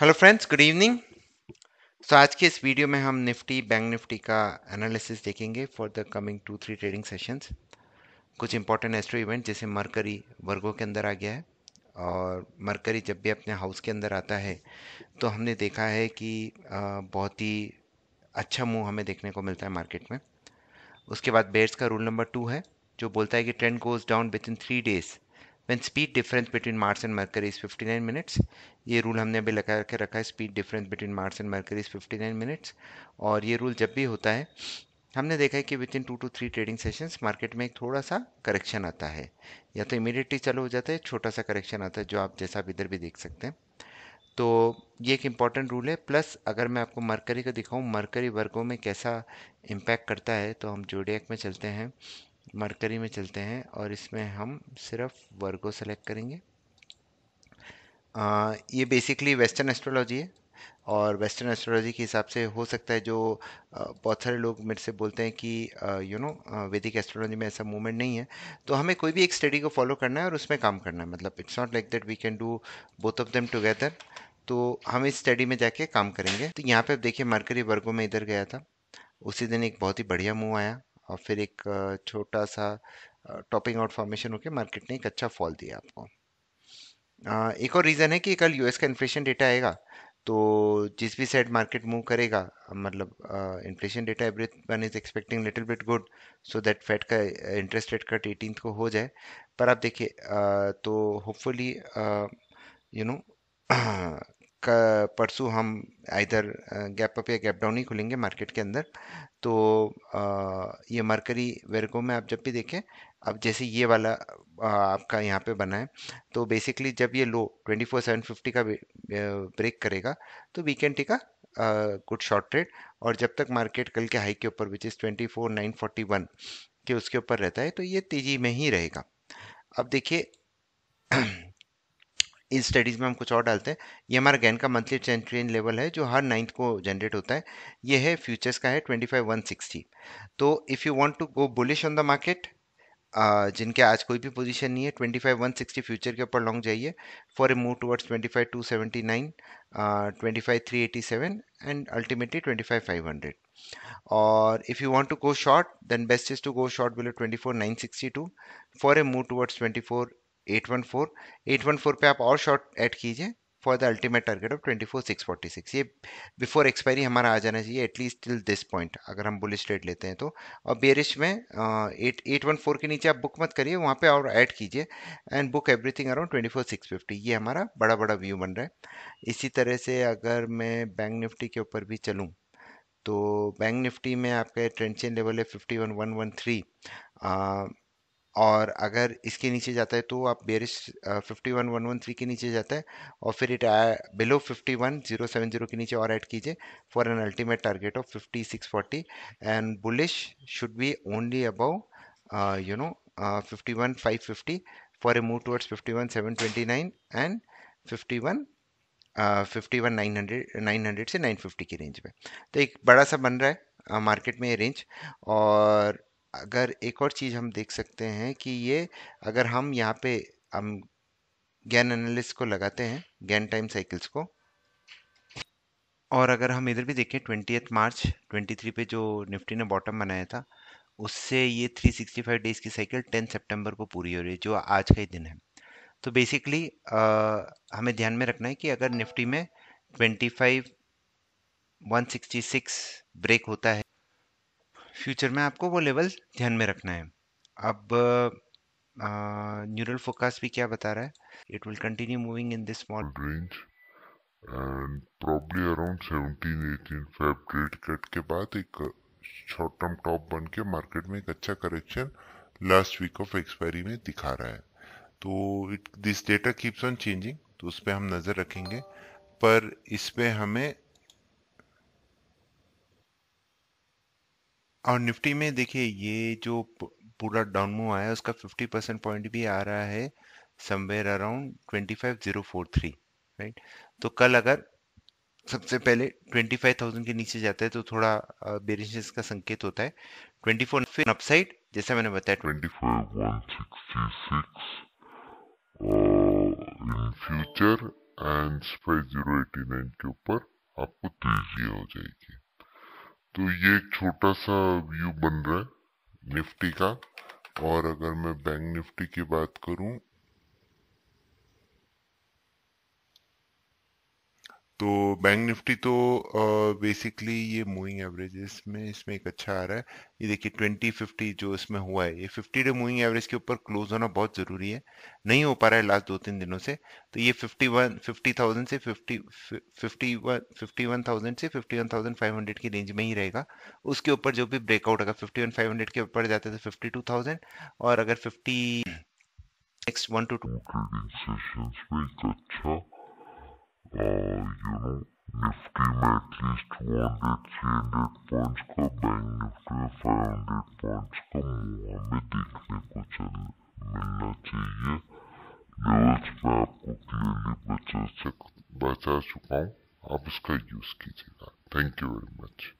hello friends good evening so आज के इस वीडियो में हम निफ्टी बैंक निफ्टी का एनालिसिस देखेंगे for the coming two three trading sessions कुछ इंपॉर्टेंट एस्ट्रो इवेंट जैसे मरकरी वर्गों के अंदर आ गया है और मरकरी जब भी अपने हाउस के अंदर आता है तो हमने देखा है कि बहुत ही अच्छा मूव हमें देखने को मिलता है मार्केट में उसके बाद बेर्स का रूल नंबर टू है जो बोलता है कि trend goes down within three days when speed difference between Mars and Mercury fifty 59 minutes ये रूल हमने अभी लगा के रखा है speed difference between Mars and Mercury is 59 minutes और ये रूल जब भी होता है हमने देखा है कि within two two three trading sessions market में एक थोड़ा सा करेक्शन आता है या तो इमीडिएटली चालू हो जाता है छोटा सा करेक्शन आता है जो आप जैसा आप इधर भी देख सकते हैं तो ये एक इम्पॉर्टेंट रूल है प्लस अगर मैं आपको मरकरी का दिखाऊँ मरकरी वर्गों में कैसा इम्पैक्ट करता है तो हम जोडियक में चलते हैं मरकरी में चलते हैं और इसमें हम सिर्फ वर्गो सेलेक्ट करेंगे आ, ये बेसिकली वेस्टर्न एस्ट्रोलॉजी है और वेस्टर्न एस्ट्रोलॉजी के हिसाब से हो सकता है जो बहुत सारे लोग मेरे से बोलते हैं कि यू नो वैदिक एस्ट्रोलॉजी में ऐसा मूवमेंट नहीं है तो हमें कोई भी एक स्टडी को फॉलो करना है और उसमें काम करना है मतलब it's not like that we can do both of them together तो हम इस स्टडी में जाके काम करेंगे तो यहाँ पे आप देखिए मरकरी वर्गों में इधर गया था उसी दिन एक बहुत ही बढ़िया मूव आया और फिर एक छोटा सा टॉपिंग आउट फॉर्मेशन होकर मार्केट ने एक अच्छा फॉल दिया आपको एक और रीज़न है कि कल यूएस का इन्फ्लेशन डेटा आएगा तो जिस भी साइड मार्केट मूव करेगा मतलब inflation data everyone is expecting little bit good so that Fed का इंटरेस्ट रेट कट एटीन को तो हो जाए पर आप देखिए तो होपफुली यू नो परसों हम इधर गैप अप या गैप डाउन ही खुलेंगे मार्केट के अंदर तो ये मरकरी वेरको में आप जब भी देखें अब जैसे ये वाला आपका यहाँ पे बना है तो बेसिकली जब ये लो 24,750 का ब्रेक करेगा तो weekend take good short trade और जब तक मार्केट कल के हाई के ऊपर विच इज़ ट्वेंटी के उसके ऊपर रहता है तो ये तेज़ी में ही रहेगा अब देखिए इन स्टडीज़ में हम कुछ और डालते हैं ये हमारा गैन का मंथली ट्रेन लेवल है जो हर नाइन्थ को जनरेट होता है ये है फ्यूचर्स का है ट्वेंटी फाइव वन सिक्सटी तो if you want to go bullish on the market जिनके आज कोई भी पोजीशन नहीं है twenty five one sixty future के ऊपर लॉन्ग जाइए for a move towards twenty five two seventy nine twenty five three eighty seven and ultimately twenty five five hundred और if you want to go short then best is to go short below twenty four nine sixty two for a move towards twenty four 814 814 पे आप और short add कीजिए for the ultimate target of 24646 ये before expiry हमारा आ जाना चाहिए at least till this point अगर हम बुलिश ट्रेड लेते हैं तो और बेरिश में एट एट वन फोर के नीचे आप बुक मत करिए वहाँ पे और ऐड कीजिए and book everything around twenty four six fifty ये हमारा बड़ा बड़ा व्यू बन रहा है इसी तरह से अगर मैं बैंक निफ्टी के ऊपर भी चलूँ तो बैंक निफ्टी में आपका ट्रेंड चेन लेवल है fifty one one one three और अगर इसके नीचे जाता है तो आप bearish fifty one one one three के नीचे जाता है और फिर it below fifty one zero seven zero के नीचे और ऐड कीजिए for an ultimate target of fifty six forty and bullish should be only above you know fifty one five fifty for a move towards fifty one seven twenty nine and fifty one fifty one nine hundred nine hundred से nine fifty की range में तो एक बड़ा सा बन रहा है मार्केट में ये रेंज और अगर एक और चीज़ हम देख सकते हैं कि ये अगर हम यहाँ पे हम गैन एनालिस्ट को लगाते हैं गैन टाइम साइकिल्स को और अगर हम इधर भी देखें ट्वेंटी मार्च 23 पे जो निफ्टी ने बॉटम बनाया था उससे ये 365 डेज़ की साइकिल 10 सितंबर को पूरी हो रही है जो आज का ही दिन है तो बेसिकली हमें ध्यान में रखना है कि अगर निफ्टी में ट्वेंटी 166 ब्रेक होता है फ्यूचर में आपको वो लेवल ध्यान में रखना है अब न्यूरल फोकस भी क्या बता रहा है it will continue moving in this small range and probably around 17 18 Feb trade cut के बाद एक शॉर्ट टर्म टॉप बन के मार्केट में एक अच्छा correction last week of expiry में दिखा रहा है तो it this data keeps on changing तो उस पर हम नज़र रखेंगे पर इस पर हमें और निफ्टी में देखिए ये जो पूरा डाउन मूव आया उसका 50 परसेंट पॉइंट भी आ रहा है समवेयर अराउंड 25043 राइट तो कल अगर सबसे पहले 25,000 के नीचे जाता है तो थोड़ा बेरिशनेस का संकेत होता है 24 फिर अपसाइड जैसा मैंने बताया 25,166 इन फ्यूचर एंड स्पाइस 089 के ऊपर आपको तेजी हो जाएगी तो ये एक छोटा सा व्यू बन रहा है निफ्टी का और अगर मैं बैंक निफ्टी की बात करूं तो बैंक निफ्टी तो बेसिकली ये मूविंग एवरेज में इसमें एक अच्छा आ रहा है ये देखिए ट्वेंटी फिफ्टी जो इसमें हुआ है ये फिफ्टी डे मूविंग एवरेज के ऊपर क्लोज होना बहुत ज़रूरी है नहीं हो पा रहा है लास्ट दो तीन दिनों से तो ये फिफ्टी वन फिफ्टी थाउजेंड से fifty fifty one fifty one thousand से fifty one thousand five hundred की रेंज में ही रहेगा उसके ऊपर जो भी ब्रेकआउट अगर फिफ्टी वन फाइव हंड्रेड के ऊपर जाते तो फिफ्टी टू थाउजेंड और अगर fifty next one two two uh, you know, Nifty at least 200, 300 points का बैंक निफ्टी 500 पॉइंट्स का मुंह हमें देखने को चल मिलना चाहिए लेवल्स में आपको क्लियरली बचा सक बचा चुका हूँ आप इसका यूज़ कीजिएगा थैंक यू वेरी मच